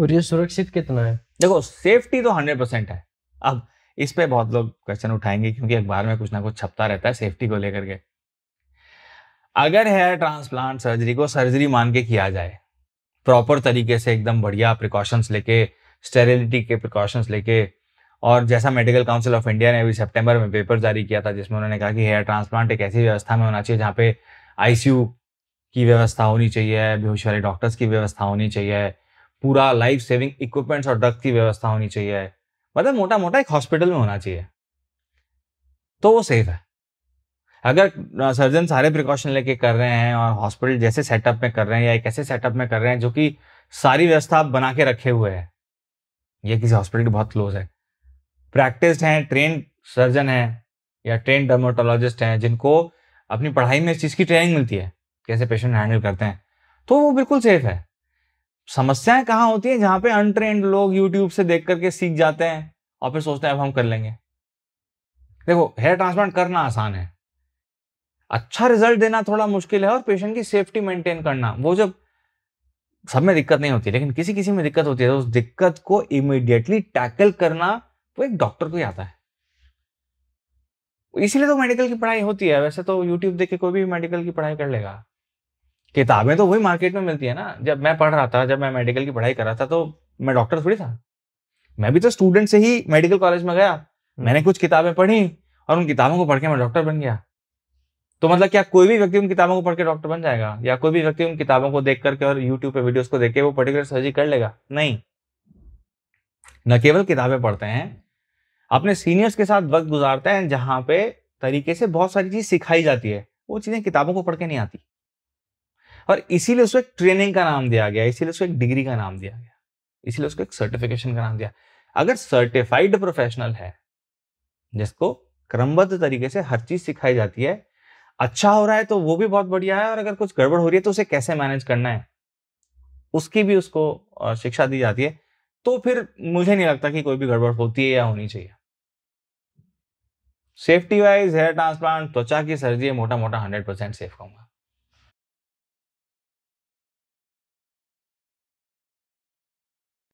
और ये सुरक्षित कितना है देखो सेफ्टी तो हंड्रेड परसेंट है अब इस पे बहुत लोग क्वेश्चन उठाएंगे क्योंकि अखबार में कुछ ना कुछ छपता रहता है सेफ्टी को लेकर के अगर हेयर ट्रांसप्लांट सर्जरी को सर्जरी मान के किया जाए प्रॉपर तरीके से एकदम बढ़िया प्रिकॉशंस लेके स्टेरिलिटी के प्रिकॉशंस लेके और जैसा मेडिकल काउंसिल ऑफ इंडिया ने अभी सितंबर में पेपर जारी किया था जिसमें उन्होंने कहा कि हेयर ट्रांसप्लांट एक ऐसी व्यवस्था में होना चाहिए जहाँ पे आईसीयू की व्यवस्था होनी चाहिए बेहोश वाले डॉक्टर्स की व्यवस्था होनी चाहिए पूरा लाइफ सेविंग इक्विपमेंट्स और ड्रग्स की व्यवस्था होनी चाहिए मतलब मोटा मोटा एक हॉस्पिटल में होना चाहिए तो वो सेफ है अगर सर्जन सारे प्रिकॉशन लेके कर रहे हैं और हॉस्पिटल जैसे सेटअप में कर रहे हैं या एक ऐसे सेटअप में कर रहे हैं जो कि सारी व्यवस्था बना के रखे हुए हैं ये किसी हॉस्पिटल के बहुत क्लोज है प्रैक्टिस्ड हैं ट्रेन सर्जन हैं या ट्रेन डर्मोटोलॉजिस्ट हैं जिनको अपनी पढ़ाई में इस चीज़ की ट्रेनिंग मिलती है कैसे पेशेंट हैंडल करते हैं तो वो बिल्कुल सेफ है समस्याएं कहाँ होती हैं जहां पे अनट्रेंड लोग यूट्यूब से देख करके सीख जाते हैं और फिर सोचते हैं अब हम कर लेंगे देखो हेयर ट्रांसप्लांट करना आसान है अच्छा रिजल्ट देना थोड़ा मुश्किल है और पेशेंट की सेफ्टी मेंटेन करना वो जब सब में दिक्कत नहीं होती लेकिन किसी किसी में दिक्कत होती है तो उस दिक्कत को इमिडिएटली टैकल करना वो तो एक डॉक्टर को ही आता है इसीलिए तो मेडिकल की पढ़ाई होती है वैसे तो यूट्यूब देख के कोई भी मेडिकल की पढ़ाई कर लेगा किताबें तो वही मार्केट में मिलती है ना जब मैं पढ़ रहा था जब मैं मेडिकल की पढ़ाई कर रहा था तो मैं डॉक्टर थोड़ी था मैं भी तो स्टूडेंट से ही मेडिकल कॉलेज में गया हम्म। मैंने कुछ किताबें पढ़ी और उन किताबों को पढ़ के मैं डॉक्टर बन गया तो मतलब क्या कोई भी व्यक्ति उन किताबों को पढ़ के डॉक्टर बन जाएगा या कोई भी व्यक्ति उन किताबों को देख करके और यूट्यूब पे वीडियोस को देख के वो पर्टिकुलर सर्जरी कर लेगा नहीं न केवल किताबें पढ़ते हैं अपने सीनियर्स के साथ वक्त गुजारते हैं जहाँ पे तरीके से बहुत सारी चीज सिखाई जाती है वो चीजें किताबों को पढ़ के नहीं आती और इसीलिए उसको एक ट्रेनिंग का नाम दिया गया इसीलिए उसको एक डिग्री का नाम दिया गया इसीलिए उसको एक सर्टिफिकेशन का नाम दिया अगर सर्टिफाइड प्रोफेशनल है जिसको क्रमबद्ध तरीके से हर चीज सिखाई जाती है अच्छा हो रहा है तो वो भी बहुत बढ़िया है और अगर कुछ गड़बड़ हो रही है तो उसे कैसे मैनेज करना है उसकी भी उसको शिक्षा दी जाती है तो फिर मुझे नहीं लगता कि कोई भी गड़बड़ होती है या होनी चाहिए सेफ्टी वाइज हेयर ट्रांसप्लांट त्वचा की सर्जरी मोटा मोटा हंड्रेड परसेंट सेफ कहूंगा